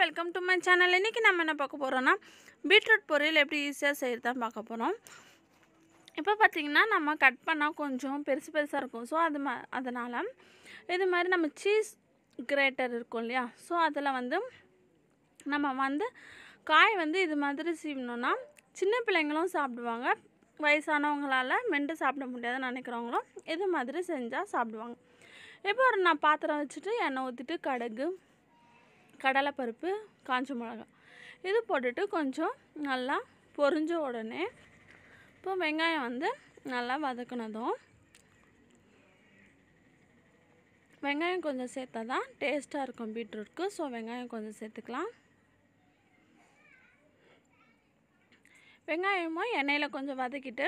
welcome to my channel இன்றைக்கி நம்ம என்ன பார்க்க போகிறோன்னா பீட்ரூட் பொரியல் எப்படி ஈஸியாக செய்கிறது தான் பார்க்க போகிறோம் இப்போ பார்த்திங்கன்னா நம்ம கட் பண்ணால் கொஞ்சம் பெருசு பெருசாக இருக்கும் ஸோ அது மா அதனால் இது மாதிரி நம்ம சீஸ் கிரேட்டர் இருக்கும் இல்லையா ஸோ அதில் வந்து நம்ம வந்து காய் வந்து இது மாதிரி சீவணுன்னா சின்ன பிள்ளைங்களும் சாப்பிடுவாங்க வயசானவங்களால் மெண்டு சாப்பிட முடியாதுன்னு நினைக்கிறவங்களும் இது மாதிரி செஞ்சால் சாப்பிடுவாங்க இப்போ ஒரு நான் பாத்திரம் வச்சுட்டு எண்ணெய் ஊற்றிட்டு கடுகு கடலைப்பருப்பு காஞ்ச மிளகா இது போட்டுட்டு கொஞ்சம் நல்லா பொறிஞ்ச உடனே இப்போ வெங்காயம் வந்து நல்லா வதக்குனதும் வெங்காயம் கொஞ்சம் சேர்த்தா தான் டேஸ்ட்டாக இருக்கும் பீட்ரூட்க்கு ஸோ வெங்காயம் கொஞ்சம் சேர்த்துக்கலாம் வெங்காயமும் எண்ணெயில் கொஞ்சம் வதக்கிட்டு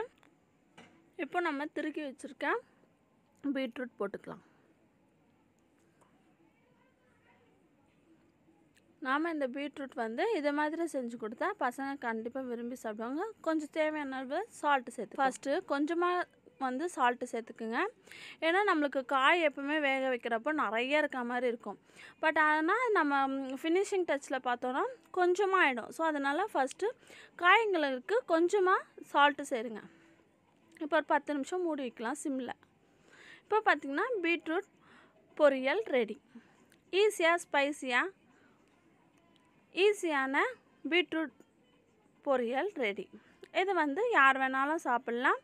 இப்போ நம்ம திருக்கி வச்சுருக்க பீட்ரூட் போட்டுக்கலாம் நாம் இந்த பீட்ரூட் வந்து இது மாதிரி செஞ்சு கொடுத்தா பசங்க கண்டிப்பாக விரும்பி சாப்பிடுவாங்க கொஞ்சம் தேவையான அளவு சால்ட்டு சேர்த்து ஃபஸ்ட்டு கொஞ்சமாக வந்து சால்ட்டு சேர்த்துக்குங்க ஏன்னா நம்மளுக்கு காய் எப்போவுமே வேக வைக்கிறப்போ நிறைய இருக்க மாதிரி இருக்கும் பட் ஆனால் நம்ம ஃபினிஷிங் டச்சில் பார்த்தோன்னா கொஞ்சமாக ஆகிடும் ஸோ அதனால் ஃபஸ்ட்டு காய்ங்களுக்கு கொஞ்சமாக சால்ட்டு சேருங்க இப்போ ஒரு பத்து நிமிஷம் மூடி வைக்கலாம் சிம்மில் இப்போ பார்த்திங்கன்னா பீட்ரூட் பொரியல் ரெடி ஈஸியாக ஸ்பைஸியாக ஈஸியான பீட்ரூட் பொரியல் ரெடி இது வந்து யார் வேணாலும் சாப்பிட்லாம்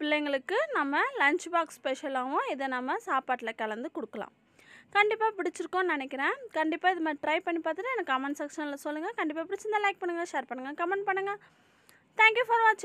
பிள்ளைங்களுக்கு நம்ம லன்ச் பாக்ஸ் ஸ்பெஷலாகவும் இதை நம்ம சாப்பாட்டில் கலந்து கொடுக்கலாம் கண்டிப்பாக பிடிச்சிருக்கோன்னு நினைக்கிறேன் கண்டிப்பாக இது மாதிரி ட்ரை பண்ணி பார்த்துட்டு எனக்கு கமெண்ட் செக்ஷனில் சொல்லுங்கள் கண்டிப்பாக பிடிச்சிருந்தா லைக் பண்ணுங்கள் ஷேர் பண்ணுங்கள் கமெண்ட் பண்ணுங்கள் தேங்க்யூ ஃபார் வாட்சிங்